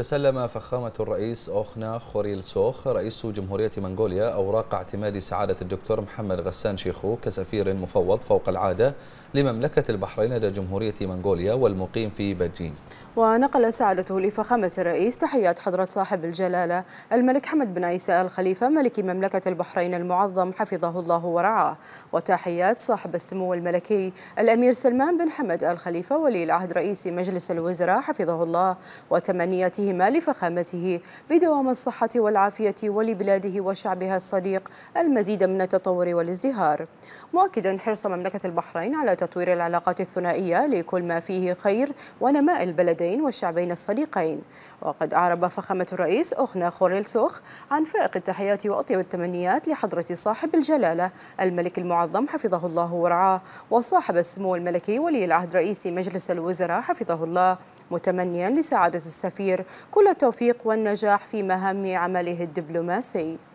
تسلم فخامة الرئيس أوخنا خوريل سوخ رئيس جمهورية منغوليا أوراق اعتماد سعادة الدكتور محمد غسان شيخو كسفير مفوض فوق العادة لمملكة البحرين لدى جمهورية منغوليا والمقيم في بجين ونقل سعادته لفخامة الرئيس تحيات حضرة صاحب الجلالة الملك حمد بن عيسى الخليفة ملك مملكة البحرين المعظم حفظه الله ورعاه وتحيات صاحب السمو الملكي الأمير سلمان بن حمد الخليفة ولي العهد رئيس مجلس الوزراء حفظه الله وتمنياته وغيرهما لفخامته بدوام الصحة والعافية ولبلاده وشعبها الصديق المزيد من التطور والازدهار مؤكدا حرص مملكة البحرين على تطوير العلاقات الثنائية لكل ما فيه خير ونماء البلدين والشعبين الصديقين وقد أعرب فخامة الرئيس أخنا خوريلسوخ عن فائق التحيات وأطيب التمنيات لحضرة صاحب الجلالة الملك المعظم حفظه الله ورعاه وصاحب السمو الملكي ولي العهد رئيس مجلس الوزراء حفظه الله متمنيا لسعادة السفير كل التوفيق والنجاح في مهام عمله الدبلوماسي